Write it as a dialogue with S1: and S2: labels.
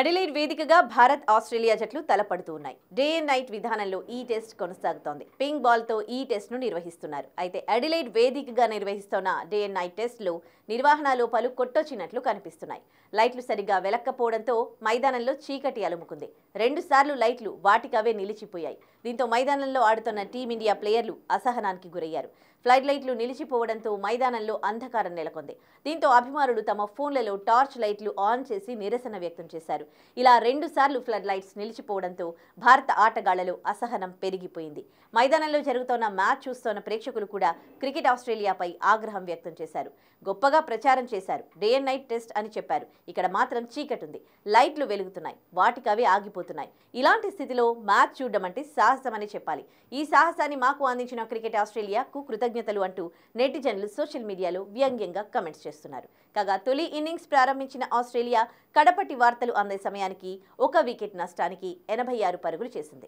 S1: Adelaide వేదికగా Bharat Australia జట్లు తలపడుతూ ఉన్నాయి డే అండ్ నైట్ విధానంలో ఈ టెస్ట్ కొనసాగుతోంది పింక్ బాల్తో ఈ టెస్ట్ను నిర్వహిస్తున్నారు అయితే అడిలైడ్ వేదికగా నిర్వహిస్తున్న డే అండ్ నైట్ టెస్టులు నిర్వహణ లోపాలు కొట్టొచ్చినట్లు కనిపిస్తున్నాయి లైట్లు సరిగ్గా వెలక్కపోవడంతో మైదానంలో చీకటి అలుముకుంది రెండుసార్లు లైట్లు వాటికవే నిలిచిపోయాయి దీంతో మైదానంలో ఆడుతున్న టీమిండియా ప్లేయర్లు అసహనానికి గురయ్యారు ఫ్లడ్ లైట్లు నిలిచిపోవడంతో మైదానంలో అంధకారం నెలకొంది దీంతో అభిమానులు తమ ఫోన్లలో టార్చ్ లైట్లు ఆన్ చేసి నిరసన వ్యక్తం చేశారు ఇలా రెండు సార్లు ఫ్లడ్ లైట్స్ నిలిచిపోవడంతో భారత ఆటగాళ్లలో అసహనం పెరిగిపోయింది మైదానంలో జరుగుతున్న మ్యాచ్ చూస్తున్న ప్రేక్షకులు కూడా క్రికెట్ ఆస్ట్రేలియాపై ఆగ్రహం వ్యక్తం చేశారు గొప్పగా ప్రచారం చేశారు డే అండ్ నైట్ టెస్ట్ అని చెప్పారు ఇక్కడ మాత్రం ఉంది లైట్లు వెలుగుతున్నాయి వాటికి అవి ఆగిపోతున్నాయి ఇలాంటి స్థితిలో మ్యాచ్ చూడడం అంటే అని చెప్పాలి ఈ సాహసాన్ని మాకు అందించిన క్రికెట్ ఆస్ట్రేలియాకు కృతజ్ఞ కృతజ్ఞతలు అంటూ నెటిజన్లు సోషల్ మీడియాలో వ్యంగ్యంగా కమెంట్స్ చేస్తున్నారు కాగా తొలి ఇన్నింగ్స్ ప్రారంభించిన ఆస్ట్రేలియా కడపటి వార్తలు అందే సమయానికి ఒక వికెట్ నష్టానికి ఎనభై ఆరు పరుగులు చేసింది